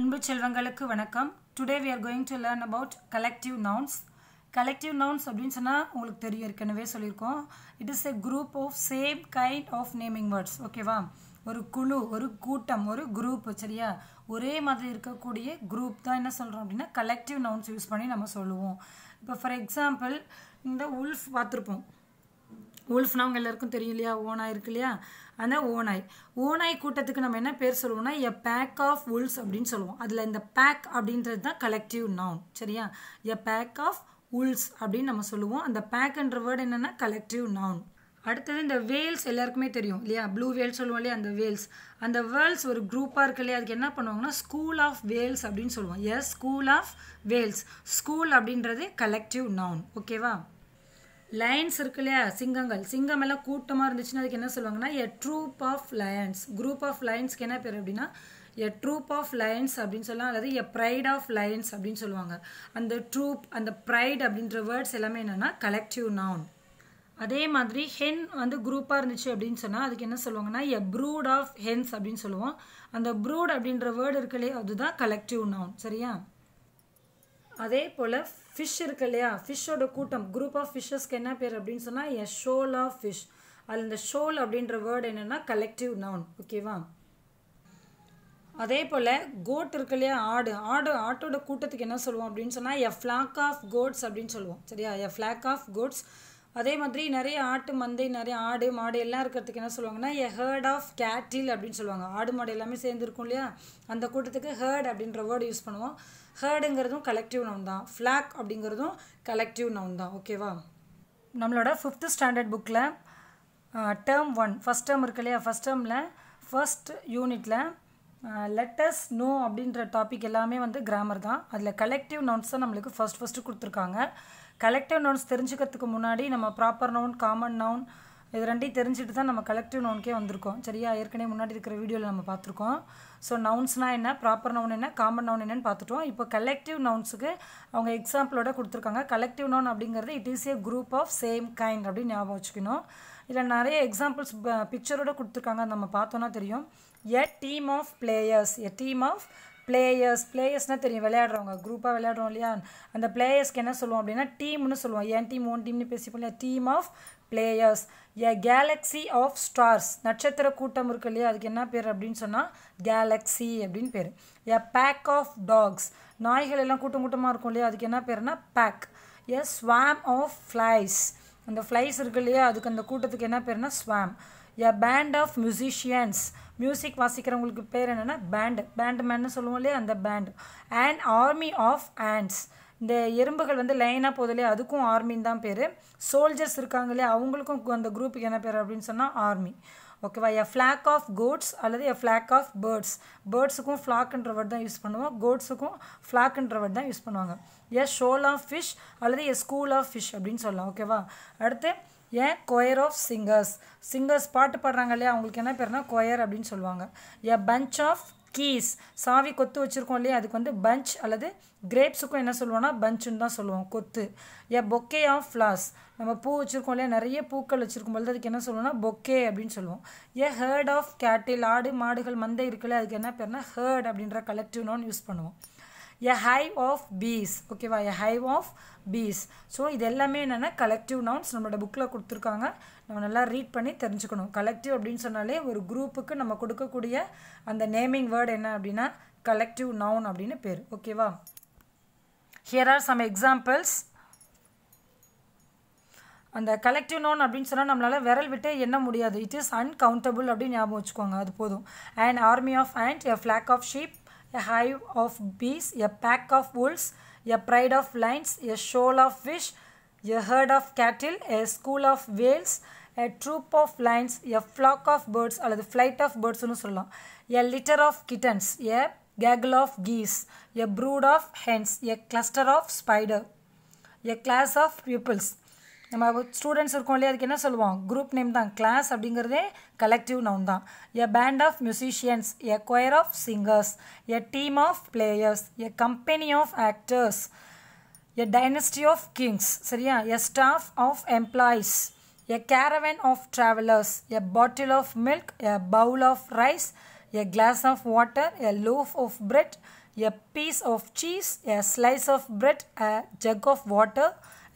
அன்பு செல்வங்களுக்கு வணக்கம் today we are going to learn about collective nouns collective nouns அப்படின்னு சொன்னால் உங்களுக்கு தெரியும் ஏற்கனவே சொல்லியிருக்கோம் it is a group of same kind of naming words ஓகேவா ஒரு குழு ஒரு கூட்டம் ஒரு குரூப் சரியா ஒரே மாதிரி இருக்கக்கூடிய குரூப் தான் என்ன சொல்கிறோம் அப்படின்னா கலெக்டிவ் நவுன்ஸ் யூஸ் பண்ணி நம்ம சொல்லுவோம் இப்போ ஃபார் எக்ஸாம்பிள் இந்த உல்ஃப் பார்த்துருப்போம் உல்ஃப்னா அவங்க எல்லாருக்கும் தெரியும் இல்லையா ஓனாய் இருக்கு இல்லையா அந்த ஓனாய் ஓனாய் கூட்டத்துக்கு நம்ம என்ன பேர் சொல்லுவோம்னா எ பேக் ஆஃப் உல்ஸ் அப்படின்னு சொல்லுவோம் அதில் இந்த பேக் அப்படின்றது தான் கலெக்டிவ் நவுன் சரியா எ பேக் ஆஃப் உல்ஸ் அப்படின்னு நம்ம சொல்லுவோம் அந்த பேக்ன்ற வேர்டு என்னென்னா கலெக்டிவ் நவுன் அடுத்தது இந்த வேல்ஸ் எல்லாருக்குமே தெரியும் இல்லையா ப்ளூ வேல்ஸ் சொல்லுவோம் இல்லையா அந்த வேல்ஸ் அந்த வேர்ல்ஸ் ஒரு குரூப்பாக இருக்கு இல்லையா அதுக்கு என்ன பண்ணுவாங்கன்னா ஸ்கூல் ஆஃப் வேல்ஸ் அப்படின்னு சொல்லுவோம் as school of whales school அப்படின்றது கலெக்டிவ் நவுன் ஓகேவா லயன்ஸ் இருக்கு இல்லையா சிங்கங்கள் சிங்கம் எல்லாம் கூட்டமாக இருந்துச்சுன்னா அதுக்கு என்ன சொல்லுவாங்கன்னா a troop of lions group of லயன்ஸ்க்கு என்ன பேர் அப்படின்னா எ ட்ரூப் ஆஃப் லயன்ஸ் அப்படின்னு சொல்லலாம் அல்லது எ ப்ரைட் ஆஃப் லயன்ஸ் அப்படின்னு சொல்லுவாங்க அந்த ட்ரூப் அந்த ப்ரைட் அப்படின்ற வேர்ட்ஸ் எல்லாமே என்னென்னா கலெக்டிவ் நவுன் அதே மாதிரி ஹென் வந்து குரூப்பாக இருந்துச்சு அப்படின்னு சொன்னால் அதுக்கு என்ன சொல்லுவாங்கன்னா எ ப்ரூட் ஆஃப் ஹென்ஸ் அப்படின்னு சொல்லுவோம் அந்த ப்ரூட் அப்படின்ற வேர்டு இருக்கலையே அதுதான் கலெக்டிவ் நவுன் சரியா அதே போல் ஃபிஷ் இருக்கு இல்லையா ஃபிஷ்ஷோட கூட்டம் குரூப் ஆஃப் ஃபிஷ்ஷஸ்க்கு என்ன பேர் அப்படின்னு சொன்னால் எ ஷோல் ஆஃப் ஃபிஷ் அதில் இந்த ஷோல் அப்படின்ற வேர்டு என்னென்னா கலெக்டிவ் நவுன் ஓகேவா அதே போல் கோட் இருக்கு இல்லையா ஆடு ஆடு ஆட்டோட கூட்டத்துக்கு என்ன சொல்லுவோம் அப்படின்னு சொன்னால் எ ஃப்ளாக் ஆஃப் கோட்ஸ் அப்படின்னு சொல்லுவோம் சரியா எ ஃப்ளாக் ஆஃப் கோட்ஸ் அதே மாதிரி நிறைய ஆட்டு மந்தை நிறைய ஆடு மாடு எல்லாம் இருக்கிறதுக்கு என்ன சொல்லுவாங்கன்னா ஏ ஹேர்ட் ஆஃப் கேட்டில் அப்படின்னு சொல்லுவாங்க ஆடு மாடு எல்லாமே சேர்ந்துருக்கும் இல்லையா அந்த கூட்டத்துக்கு ஹேர்ட் அப்படின்ற வேர்டு யூஸ் பண்ணுவோம் ஹேர்டுங்கிறதும் கலெக்டிவ் நவுன் தான் ஃப்ளாக் அப்படிங்கிறதும் கலெக்டிவ் நவுன் தான் ஓகேவா நம்மளோட ஃபிஃப்த்து ஸ்டாண்டர்ட் புக்கில் டேர்ம் ஒன் ஃபஸ்ட் டேர்ம் இருக்கு இல்லையா ஃபஸ்ட் டேர்மில் ஃபஸ்ட் யூனிட்டில் லெட்டஸ் நோ அப்படின்ற டாபிக் எல்லாமே வந்து கிராமர் தான் அதில் கலெக்டிவ் நவுன்ஸ் தான் நம்மளுக்கு ஃபஸ்ட் ஃபஸ்ட்டு கொடுத்துருக்காங்க கலெக்டிவ் நவுன்ஸ் தெரிஞ்சுக்கிறதுக்கு முன்னாடி நம்ம ப்ராப்பர் நவுன் காமன் நவுன் இது ரெண்டையும் தெரிஞ்சுட்டு தான் நம்ம கலெக்டிவ் நவுனுக்கே வந்திருக்கோம் சரியா ஏற்கனவே முன்னாடி இருக்கிற வீடியோவில் நம்ம பார்த்துருக்கோம் ஸோ நவுன்ஸ்னால் என்ன ப்ராப்பர் நவுன் என்ன காமன் நவுன் என்னன்னு பார்த்துட்டோம் இப்போ கலெக்டிவ் நவுன்ஸுக்கு அவங்க எக்ஸாம்பிளோட கொடுத்துருக்காங்க கலெக்டிவ் நவுன் அப்படிங்கிறது it is a group of same kind அப்படின்னு ஞாபகம் வச்சுக்கணும் இதில் நிறைய எக்ஸாம்பிள்ஸ் பிக்சரோட கொடுத்துருக்காங்க நம்ம பார்த்தோன்னா தெரியும் a team of players a team of players பிளேயர்ஸ்னால் தெரியும் விளையாடுறவங்க குரூப்பாக விளையாடுறோம் இல்லையா அந்த பிளேயர்ஸ்க்கு என்ன சொல்லுவோம் அப்படின்னா டீம்னு சொல்லுவோம் என் டீம் ஓன் டீம்னு பேசிப்போம் இல்லையா team of players a galaxy of stars நட்சத்திர கூட்டம் இருக்கு இல்லையா அதுக்கு என்ன பேர் அப்படின்னு சொன்னால் கேலக்ஸி அப்படின்னு பேர் எ பேக் ஆஃப் டாக்ஸ் நாய்கள் எல்லாம் கூட்டம் கூட்டமாக இருக்கும் இல்லையா அதுக்கு என்ன பேர்னா pack a swarm of flies அந்த ஃப்ளைஸ் இருக்கு இல்லையா அதுக்கு அந்த கூட்டத்துக்கு என்ன பேர்னா swarm a band of musicians music வாசிக்கிறவங்களுக்கு பேர் என்னென்னா பேண்டு பேண்டு மேன்னு சொல்லுவோம் இல்லையா அந்த band and army of ants இந்த எறும்புகள் வந்து லைனாக போகுது இல்லையா அதுக்கும் ஆர்மின்னு தான் பேர் சோல்ஜர்ஸ் இருக்காங்க இல்லையா அவங்களுக்கும் அந்த குரூப்புக்கு என்ன பேர் அப்படின்னு சொன்னால் ஆர்மி ஓகேவா எ ஃப்ளாக் ஆஃப் கோட்ஸ் அல்லது எ ஃப்ளாக் ஆஃப் பேர்ட்ஸ் பேர்ட்ஸுக்கும் ஃப்ளாக்ன்ற வேர்ட் தான் யூஸ் பண்ணுவோம் கோட்ஸுக்கும் ஃப்ளாக்ன்ற வேர்ட் தான் யூஸ் பண்ணுவாங்க எ ஷோல் ஆஃப் ஃபிஷ் அல்லது எ ஸ்கூல் ஆஃப் ஃபிஷ் அப்படின்னு சொல்லலாம் ஓகேவா அடுத்து ஏன் கொயர் ஆஃப் சிங்கர்ஸ் சிங்கர்ஸ் பாட்டு பாடுறாங்க இல்லையா அவங்களுக்கு என்ன பேர்னா கொயர் அப்படின்னு சொல்லுவாங்க எ பஞ்ச் ஆஃப் கீஸ் சாவி கொத்து வச்சுருக்கோம் இல்லையா அதுக்கு வந்து பஞ்ச் அல்லது கிரேப்ஸுக்கும் என்ன சொல்லுவோம்னா பஞ்சுன்னு தான் சொல்லுவோம் கொத்து ஏ பொக்கே ஆஃப் ஃப்ளாஸ் நம்ம பூ வச்சுருக்கோம் இல்லையா நிறைய பூக்கள் வச்சுருக்கும் பொழுது அதுக்கு என்ன சொல்லுவோம்னா பொக்கே அப்படின்னு சொல்லுவோம் ஏ ஹேர்ட் ஆஃப் கேட்டில் ஆடு மாடுகள் மந்தை இருக்குல்ல அதுக்கு என்ன பேர்னா ஹேர்ட் அப்படின்ற கலெக்டிவ் நோன் யூஸ் பண்ணுவோம் எ ஹைவ் ஆஃப் பீஸ் ஓகேவா a hive of bees so இது எல்லாமே என்னென்னா கலெக்டிவ் நவுன்ஸ் நம்மளோட புக்கில் கொடுத்துருக்காங்க நம்ம நல்லா ரீட் பண்ணி தெரிஞ்சுக்கணும் கலெக்டிவ் அப்படின்னு சொன்னாலே ஒரு குரூப்புக்கு நம்ம கொடுக்கக்கூடிய அந்த நேமிங் வேர்டு என்ன அப்படின்னா கலெக்டிவ் நவுன் அப்படின்னு பேர் ஓகேவா ஹியர் ஆர் சம் எக்ஸாம்பிள்ஸ் அந்த கலெக்டிவ் நோன் அப்படின்னு சொன்னால் நம்மளால் விரல் விட்டே எண்ண முடியாது இட் இஸ் அன்கவுண்டபுள் அப்படின்னு ஞாபகம் வச்சுக்கோங்க அது போதும் and army of ant a flock of sheep a hive of bees, a pack of wolves, a pride of lions, a shoal of fish, a herd of cattle, a school of whales, a troop of lions, a flock of birds அல்லது flight of birdsனு சொல்லலாம் a litter of kittens, a gaggle of geese, a brood of hens, a cluster of spider, a class of pupils நம்ம students இருக்கோம் இல்லையா அதுக்கு என்ன சொல்லுவோம் group name தான் கிளாஸ் அப்படிங்கிறதே கலெக்டிவ் நவுன் தான் a band of musicians a choir of singers a team of players a company of actors a dynasty of kings சரியா a staff of employees a caravan of travellers a bottle of milk a bowl of rice a glass of water a loaf of bread a piece of cheese a slice of bread a jug of water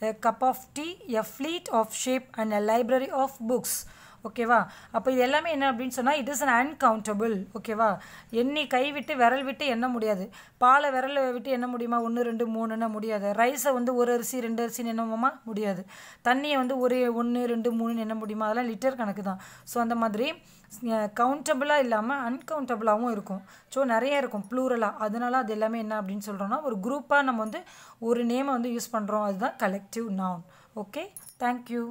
a cup of tea, a fleet of ship and a library of books. ஓகேவா அப்போ இது எல்லாமே என்ன அப்படின்னு சொன்னால் it is an uncountable ஓகேவா எண்ணி கை விட்டு விரல் விட்டு எண்ண முடியாது பாலை விரல் விட்டு என்ன முடியுமா ஒன்று ரெண்டு மூணுன்னா முடியாது ரைஸை வந்து ஒரு அரிசி ரெண்டு அரிசின்னு என்னமா முடியாது தண்ணியை வந்து ஒரு ஒன்று ரெண்டு மூணுன்னு என்ன முடியுமா அதெல்லாம் லிட்டர் கணக்கு தான் ஸோ அந்த மாதிரி கவுண்டபுளாக இல்லாமல் அன்கவுண்டபுளாகவும் இருக்கும் ஸோ நிறைய இருக்கும் ப்ளூரலாக அதனால அது எல்லாமே என்ன அப்படின்னு சொல்கிறோன்னா ஒரு குரூப்பாக நம்ம வந்து ஒரு நேமை வந்து யூஸ் பண்ணுறோம் அதுதான் கலெக்டிவ் நான் ஓகே தேங்க்யூ